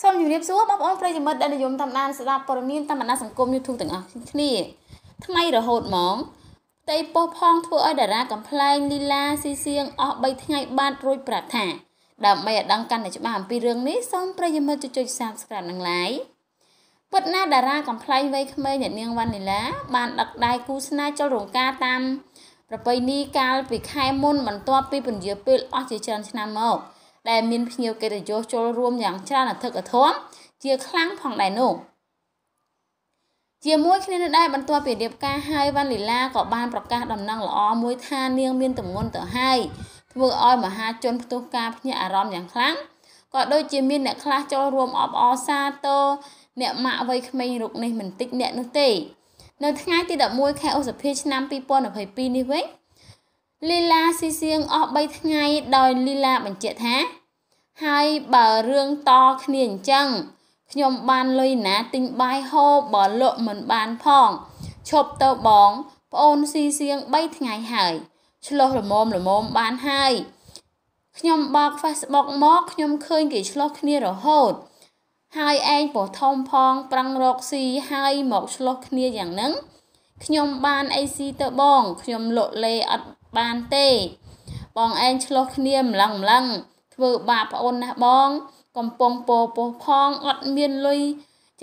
សូមជម្រាបសួរបងប្អូនប្រិយមិត្តដែលនិយមតាមដានស្ដាប់ព័ត៌មានតាមបណ្ដាសង្គម YouTube ទាំងអស់គ្នាថ្ងៃរហូតហ្មងផ្ទៃពោះផងធ្វើឲ្យតារាកំ pl ែងលីឡាស៊ីសៀងអស់3ថ្ងៃបាត់រួចប្រាប់ថាដើម្បីឲ្យដឹងកាន់តែច្បាស់អំពីរឿងនេះសូមប្រិយមិត្តចុច Subscribe និង Like ពិតណាតារាកំ pl ែងវ័យក្មេងអ្នកនាងវណ្ណីឡាបានដឹកដៃគូស្នេហ៍ចូលរោងការតាមប្រពៃណីកាលពីខែមុន បន្ទាប់ពីពន្យាពេលអស់ជាច្រើនឆ្នាំមកដែលមានភ្ញៀវកិត្តិយសចូលរួមយ៉ាងច្រើនអធិកអធមជាខ្លាំងផងដែរនោះជាមួយគ្នានេះដែរបន្ទាប់ពីរៀបការហើយវណ្ណលីឡាក៏បានប្រកាសដំណឹងល្អមួយថានាង មានតម្ងន់ទៅហើយធ្វើឲ្យមហាជនផ្ទុះការភ្ញាក់អារម្មណ៍យ៉ាងខ្លាំងក៏ដូចជាមានអ្នកខ្លះចូលរួមអបអរសាទរអ្នកម៉ាក់វ័យក្មេងរូបនេះមិនតិចអ្នកនោះទេនៅ ថ្ងៃទី11ខែឧសភាឆ្នាំ2022នេះវិញលីឡាស៊ីសៀងអស់3ថ្ងៃដោយលីឡាបញ្ជាក់ថាហើយបើរឿងតគ្នាអញ្ចឹងខ្ញុំបានលុយណាទិញបាយហូបបើលក់មិនបានផង ឈប់ទៅបងប្អូនស៊ីសៀង3ថ្ងៃហើយឆ្លោះរមុំរមុំបានហើយខ្ញុំបើក Facebook មកខ្ញុំឃើញគេឆ្លោះគ្នារហូតហើយឯងពោះធំផងប្រឹងរកស៊ីហើយមកឆ្លោះគ្នាយ៉ាងហ្នឹងខ្ញុំបានអីស៊ីទៅបងខ្ញុំលក់លេអត់បានទេ បងឯងឆ្លោះគ្នាម្លឹងម្លឹង ធ្វើបាបប្អូនណាស់បង កំពុងពោពោះផងអត់មានលុយ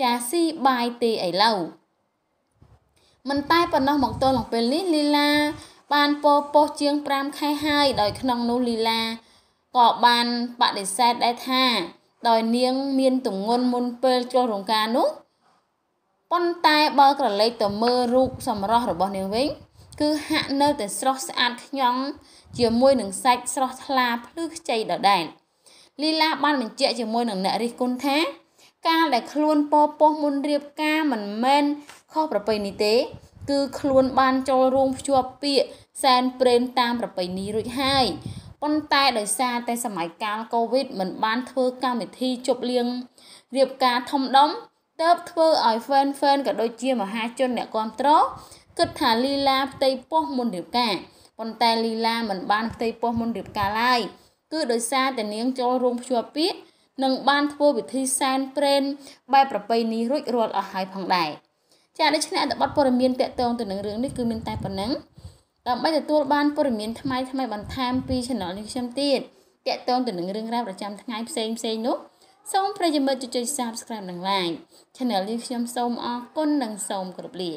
ចាស៊ីបាយទេឥឡូវមិនតែប៉ុណ្ណោះមកទល់នឹងពេលនេះលីឡា បានពោពោះជាង5ខែហើយដោយក្នុងនោះលីឡាក៏បានបដិសេធដែរថា ដោយនាង មានទងន់មុនពេលចូលរោងការនោះប៉ុន្តែបើក្រឡេកទៅមើលរូបសម្រស់របស់នាងវិញគឺហាក់នៅតែស្រស់ស្អាតខ្ញង់ជាមួយនឹងសាច់ស្រស់ថ្លាភ្លឺខ្ចីដដែលលីឡាបានបញ្ជាក់ជាមួយនឹងអ្នករិះគន់ថា កាលដែលខ្លួនពោពោះមុនរៀបការមិនមែនខុសប្រពៃណីទេគឺខ្លួនបានចូលរួមភ្ជាប់ពាក្យសែនព្រេនតាមប្រពៃណីរួចហើយប៉ុន្តែដោយសារតែសម័យកាលកូវីដមិនបានធ្វើកម្មវិធីជប់លៀងរៀបការធំដុំទៅធ្វើឲ្យ Fan Fan ក៏ដូចជាមហាជនអ្នកគ្រប់គ្រងគិតថាលីឡាផ្ទៃពោះមុនរៀបការប៉ុន្តែលីឡាមិនបាន ផ្ទៃពោះមុនរៀបការឡើយគឺដោយសារតែនាងចូលរួមភ្ជាប់ពាក្យនិងបានធ្វើពិធីសែនព្រេនបែបប្រពៃណីរួចរាល់អស់ហើយផងដែរចាដូច្នេះអត្ថបទព័ត៌មានតកតងទៅនឹងរឿងនេះគឺមានតែប៉ុណ្ណឹងដើម្បីទទួលបានព័ត៌មានថ្មីថ្មីបន្ថែមពី Channel នេះខ្ញុំទៀតតកតងទៅនឹងរឿងរ៉ាវប្រចាំថ្ងៃផ្សេងផ្សេងនោះសូមប្រិយមិត្តជួយ Subscribe និង Like Channel នេះខ្ញុំសូមអរគុណនិងសូមគោរពលា